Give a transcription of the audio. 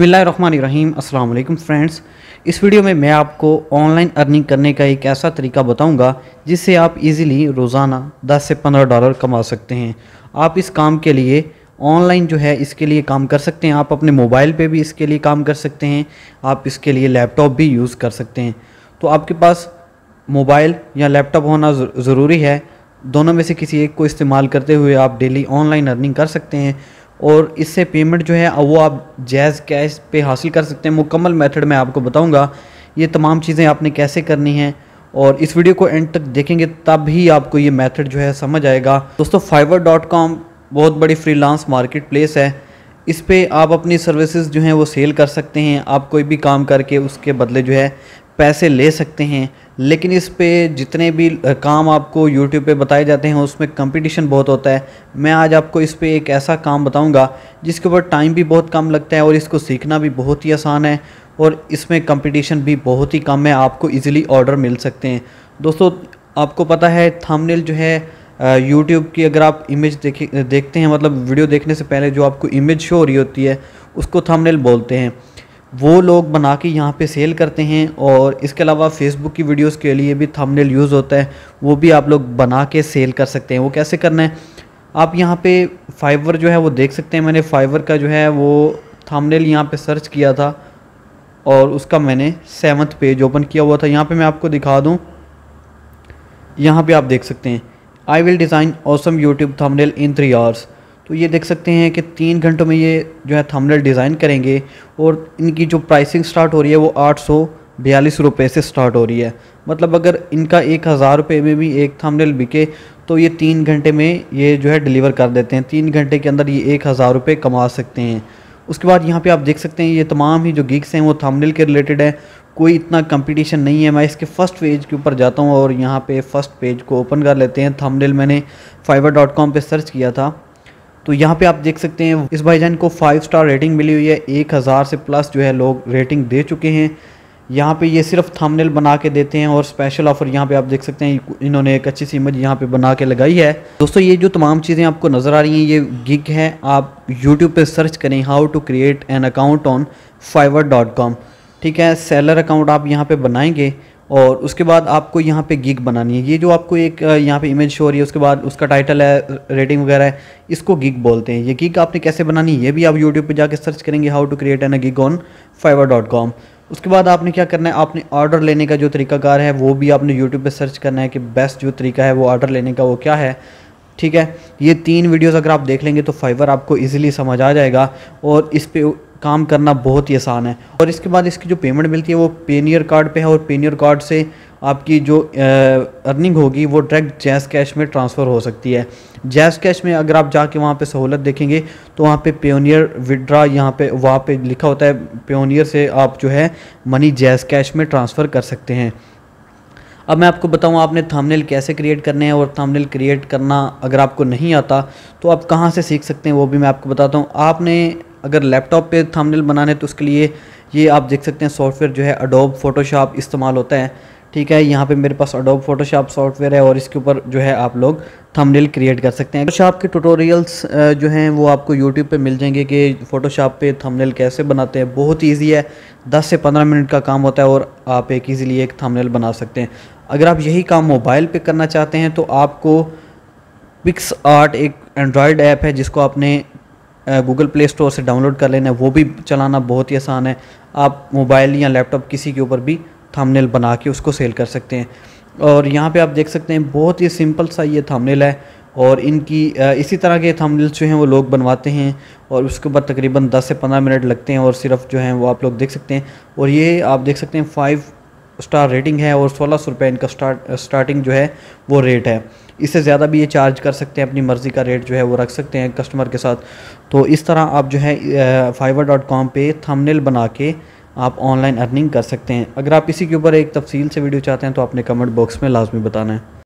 बसमिलीम अल्लाम फ्रेंड्स इस वीडियो में मैं आपको ऑनलाइन अर्निंग करने का एक ऐसा तरीका बताऊंगा जिससे आप इजीली रोज़ाना 10 से 15 डॉलर कमा सकते हैं आप इस काम के लिए ऑनलाइन जो है इसके लिए काम कर सकते हैं आप अपने मोबाइल पे भी इसके लिए काम कर सकते हैं आप इसके लिए लैपटॉप भी यूज़ कर सकते हैं तो आपके पास मोबाइल या लैपटॉप होना ज़रूरी है दोनों में से किसी एक को इस्तेमाल करते हुए आप डेली ऑनलाइन अर्निंग कर सकते हैं और इससे पेमेंट जो है वो आप जैज़ कैश पे हासिल कर सकते हैं मुकम्मल मेथड मैं आपको बताऊंगा ये तमाम चीज़ें आपने कैसे करनी हैं और इस वीडियो को एंड तक देखेंगे तब ही आपको ये मेथड जो है समझ आएगा दोस्तों फाइवर डॉट कॉम बहुत बड़ी फ्रीलांस मार्केट प्लेस है इस पर आप अपनी सर्विसेज जो हैं वो सेल कर सकते हैं आप कोई भी काम करके उसके बदले जो है पैसे ले सकते हैं लेकिन इस पे जितने भी काम आपको YouTube पे बताए जाते हैं उसमें कंपटीशन बहुत होता है मैं आज आपको इस पे एक ऐसा काम बताऊंगा जिसके ऊपर टाइम भी बहुत कम लगता है और इसको सीखना भी बहुत ही आसान है और इसमें कंपटीशन भी बहुत ही कम है आपको इजीली ऑर्डर मिल सकते हैं दोस्तों आपको पता है थामनेल जो है यूट्यूब की अगर आप इमेज देखे देखते हैं मतलब वीडियो देखने से पहले जो आपको इमेज शो हो रही होती है उसको थामनेल बोलते हैं वो लोग बना के यहाँ पे सेल करते हैं और इसके अलावा फेसबुक की वीडियोस के लिए भी थंबनेल यूज़ होता है वो भी आप लोग बना के सेल कर सकते हैं वो कैसे करना है आप यहाँ पे फाइवर जो है वो देख सकते हैं मैंने फाइवर का जो है वो थंबनेल यहाँ पे सर्च किया था और उसका मैंने सेवन्थ पेज ओपन किया हुआ था यहाँ पर मैं आपको दिखा दूँ यहाँ पर आप देख सकते हैं I will design awesome YouTube thumbnail in three hours तो ये देख सकते हैं कि तीन घंटों में ये जो है थमलेट डिज़ाइन करेंगे और इनकी जो प्राइसिंग स्टार्ट हो रही है वो आठ सौ बयालीस रुपये से स्टार्ट हो रही है मतलब अगर इनका एक हज़ार रुपये में भी एक थंबनेल बिके तो ये तीन घंटे में ये जो है डिलीवर कर देते हैं तीन घंटे के अंदर ये एक हज़ार रुपये कमा सकते हैं उसके बाद यहाँ पे आप देख सकते हैं ये तमाम ही जो गिग्स हैं वो थंबनेल के रिलेटेड हैं कोई इतना कंपटीशन नहीं है मैं इसके फ़र्स्ट पेज के ऊपर जाता हूँ और यहाँ पे फ़र्स्ट पेज को ओपन कर लेते हैं थमलेल मैंने फाइवर डॉट कॉम पर सर्च किया था तो यहाँ पे आप देख सकते हैं इस भाईजान को फाइव स्टार रेटिंग मिली हुई है एक हज़ार से प्लस जो है लोग रेटिंग दे चुके हैं यहाँ पे ये सिर्फ थंबनेल बना के देते हैं और स्पेशल ऑफर यहाँ पे आप देख सकते हैं इन्होंने एक अच्छी सी इमेज यहाँ पे बना के लगाई है दोस्तों ये जो तमाम चीज़ें आपको नज़र आ रही हैं ये गिग है आप यूट्यूब पे सर्च करें how to create an account on Fiverr ठीक है सेलर अकाउंट आप यहाँ पर बनाएंगे और उसके बाद आपको यहाँ पे गिग बनानी है ये जो आपको एक यहाँ पे इमेज शो हो रही है उसके बाद उसका टाइटल है रेटिंग वगैरह है इसको गिग बोलते हैं ये गिग आपने कैसे बनानी ये भी आप यूट्यूब पे जाके सर्च करेंगे how to create an a gig on Fiverr dot com उसके बाद आपने क्या करना है आपने ऑर्डर लेने का जो तरीकाकार है वो भी आपने यूट्यूब पर सर्च करना है कि बेस्ट जो तरीका है वो ऑर्डर लेने का वो क्या है ठीक है ये तीन वीडियोस अगर आप देख लेंगे तो फाइवर आपको इजीली समझ आ जाएगा और इस पर काम करना बहुत ही आसान है और इसके बाद इसकी जो पेमेंट मिलती है वो पेनियर कार्ड पे है और पेनियर कार्ड से आपकी जो अर्निंग होगी वो डायरेक्ट जैस कैश में ट्रांसफ़र हो सकती है जैस कैश में अगर आप जाके वहाँ पे सहूलत देखेंगे तो वहाँ पे पेनियर विड्रा यहाँ पे वहाँ पे लिखा होता है पेनियर से आप जो है मनी जैस कैश में ट्रांसफ़र कर सकते हैं अब मैं आपको बताऊं आपने थंबनेल कैसे क्रिएट करने हैं और थंबनेल क्रिएट करना अगर आपको नहीं आता तो आप कहाँ से सीख सकते हैं वो भी मैं आपको बताता हूँ आपने अगर लैपटॉप पे थंबनेल बनाने तो उसके लिए ये आप देख सकते हैं सॉफ्टवेयर जो है अडोब फ़ोटोशॉप इस्तेमाल होता है ठीक है यहाँ पे मेरे पास अडोब फ़ोटोशॉप सॉफ्टवेयर है और इसके ऊपर जो है आप लोग थंबनेल क्रिएट कर सकते हैं फ़ोटोशॉप के ट्यूटोरियल्स जो हैं वो आपको यूट्यूब पे मिल जाएंगे कि फ़ोटोशॉप पे थंबनेल कैसे बनाते हैं बहुत ईजी है 10 से 15 मिनट का काम होता है और आप एक ईजीली एक थंबनेल बना सकते हैं अगर आप यही काम मोबाइल पर करना चाहते हैं तो आपको पिक्स आर्ट एक एंड्रॉयड ऐप है जिसको आपने गूगल प्ले स्टोर से डाउनलोड कर लेना है वो भी चलाना बहुत ही आसान है आप मोबाइल या लैपटॉप किसी के ऊपर भी थंबनेल बना के उसको सेल कर सकते हैं और यहाँ पे आप देख सकते हैं बहुत ही सिंपल सा ये थंबनेल है और इनकी इसी तरह के थंबनेल जो हैं वो लोग बनवाते हैं और उसके बाद तकरीबन 10 से 15 मिनट लगते हैं और सिर्फ जो है वो आप लोग देख सकते हैं और ये आप देख सकते हैं फाइव स्टार रेटिंग है और सोलह सौ रुपये इनका स्टार्ट स्टार्टिंग जो है वो रेट है इससे ज़्यादा भी ये चार्ज कर सकते हैं अपनी मर्ज़ी का रेट जो है वो रख सकते हैं कस्टमर के साथ तो इस तरह आप जो है फाइवर डॉट कॉम पर थमनेल बना के आप ऑनलाइन अर्निंग कर सकते हैं अगर आप इसी के ऊपर एक तफसील से वीडियो चाहते हैं तो आपने कमेंट बॉक्स में लाजमी बताना है